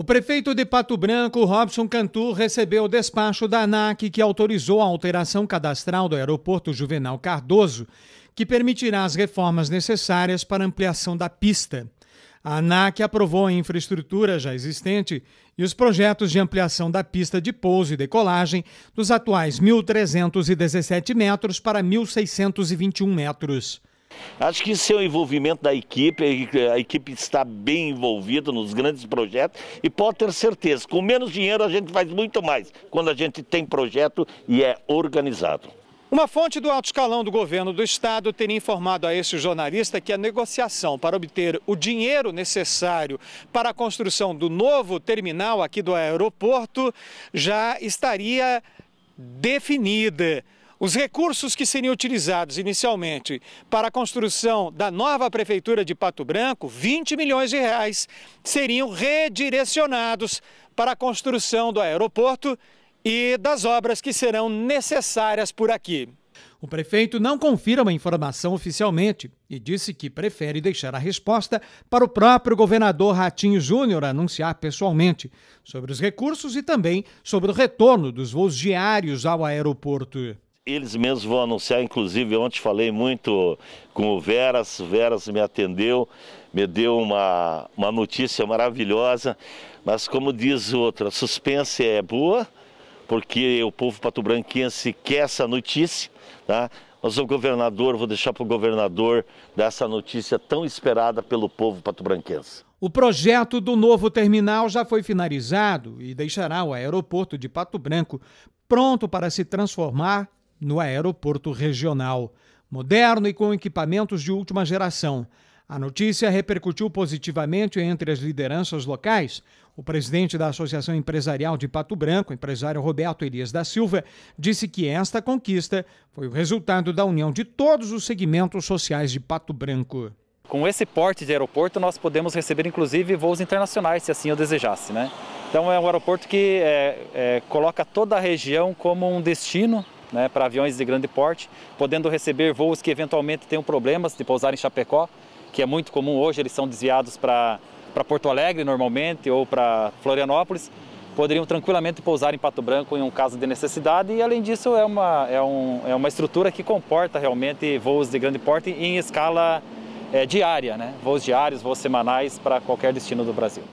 O prefeito de Pato Branco, Robson Cantu, recebeu o despacho da ANAC que autorizou a alteração cadastral do aeroporto Juvenal Cardoso, que permitirá as reformas necessárias para ampliação da pista. A ANAC aprovou a infraestrutura já existente e os projetos de ampliação da pista de pouso e decolagem dos atuais 1.317 metros para 1.621 metros. Acho que isso é o um envolvimento da equipe, a equipe está bem envolvida nos grandes projetos e pode ter certeza, com menos dinheiro a gente faz muito mais quando a gente tem projeto e é organizado. Uma fonte do alto escalão do governo do estado teria informado a esse jornalista que a negociação para obter o dinheiro necessário para a construção do novo terminal aqui do aeroporto já estaria definida. Os recursos que seriam utilizados inicialmente para a construção da nova prefeitura de Pato Branco, 20 milhões de reais, seriam redirecionados para a construção do aeroporto e das obras que serão necessárias por aqui. O prefeito não confirma a informação oficialmente e disse que prefere deixar a resposta para o próprio governador Ratinho Júnior anunciar pessoalmente sobre os recursos e também sobre o retorno dos voos diários ao aeroporto eles mesmos vão anunciar, inclusive ontem falei muito com o Veras, Veras me atendeu, me deu uma, uma notícia maravilhosa, mas como diz outra, a suspense é boa, porque o povo pato-branquense quer essa notícia, tá? Mas o governador, vou deixar para o governador dar essa notícia tão esperada pelo povo pato-branquense. O projeto do novo terminal já foi finalizado e deixará o aeroporto de Pato Branco pronto para se transformar no aeroporto regional. Moderno e com equipamentos de última geração. A notícia repercutiu positivamente entre as lideranças locais. O presidente da Associação Empresarial de Pato Branco, empresário Roberto Elias da Silva, disse que esta conquista foi o resultado da união de todos os segmentos sociais de Pato Branco. Com esse porte de aeroporto, nós podemos receber inclusive voos internacionais, se assim eu desejasse. Né? Então, é um aeroporto que é, é, coloca toda a região como um destino né, para aviões de grande porte, podendo receber voos que eventualmente tenham problemas de pousar em Chapecó, que é muito comum hoje, eles são desviados para Porto Alegre normalmente ou para Florianópolis, poderiam tranquilamente pousar em Pato Branco em um caso de necessidade e além disso é uma, é um, é uma estrutura que comporta realmente voos de grande porte em escala é, diária, né? voos diários, voos semanais para qualquer destino do Brasil.